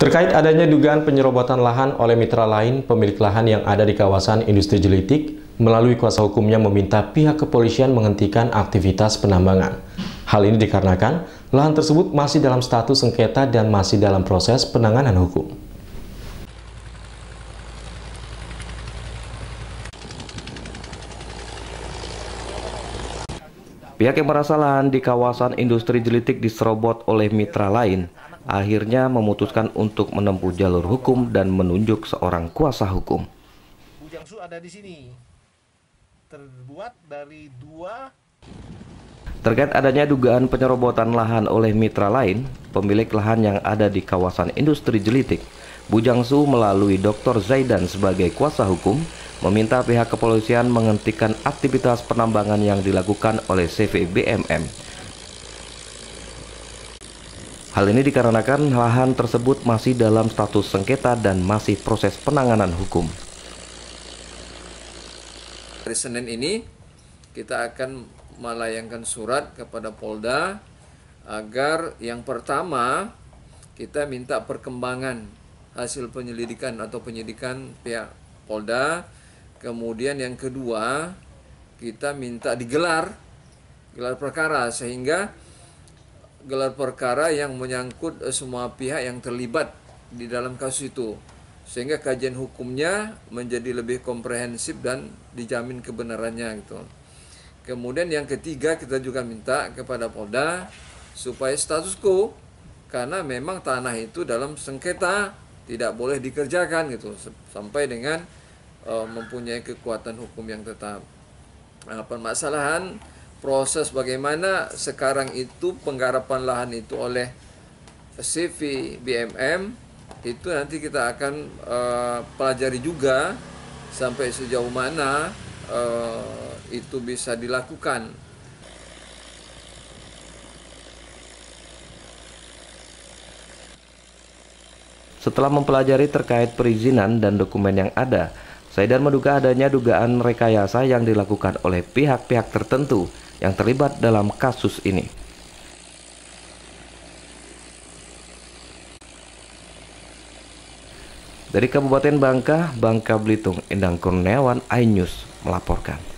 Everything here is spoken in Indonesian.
Terkait adanya dugaan penyerobotan lahan oleh mitra lain, pemilik lahan yang ada di kawasan industri jelitik melalui kuasa hukumnya meminta pihak kepolisian menghentikan aktivitas penambangan. Hal ini dikarenakan lahan tersebut masih dalam status sengketa dan masih dalam proses penanganan hukum. Pihak yang merasa lahan di kawasan industri jelitik diserobot oleh mitra lain akhirnya memutuskan untuk menempuh jalur hukum dan menunjuk seorang kuasa hukum. Bujangsu ada di sini. Terbuat dari dua Terkait adanya dugaan penyerobotan lahan oleh mitra lain, pemilik lahan yang ada di kawasan industri jelitik, Bujangsu melalui Dr. Zaidan sebagai kuasa hukum, meminta pihak kepolisian menghentikan aktivitas penambangan yang dilakukan oleh CV BMM Hal ini dikarenakan lahan tersebut masih dalam status sengketa dan masih proses penanganan hukum. Hari Senin ini kita akan melayangkan surat kepada Polda agar yang pertama kita minta perkembangan hasil penyelidikan atau penyidikan pihak Polda. Kemudian yang kedua kita minta digelar gelar perkara sehingga gelar perkara yang menyangkut eh, semua pihak yang terlibat di dalam kasus itu sehingga kajian hukumnya menjadi lebih komprehensif dan dijamin kebenarannya gitu. Kemudian yang ketiga kita juga minta kepada Polda supaya status quo karena memang tanah itu dalam sengketa tidak boleh dikerjakan gitu sampai dengan uh, mempunyai kekuatan hukum yang tetap. Nah, permasalahan proses bagaimana sekarang itu penggarapan lahan itu oleh CV BMM itu nanti kita akan uh, pelajari juga sampai sejauh mana uh, itu bisa dilakukan Setelah mempelajari terkait perizinan dan dokumen yang ada, Saidan menduga adanya dugaan rekayasa yang dilakukan oleh pihak-pihak tertentu yang terlibat dalam kasus ini. Dari Kabupaten Bangka, Bangka Belitung, Endang Kurniawan, iNews melaporkan.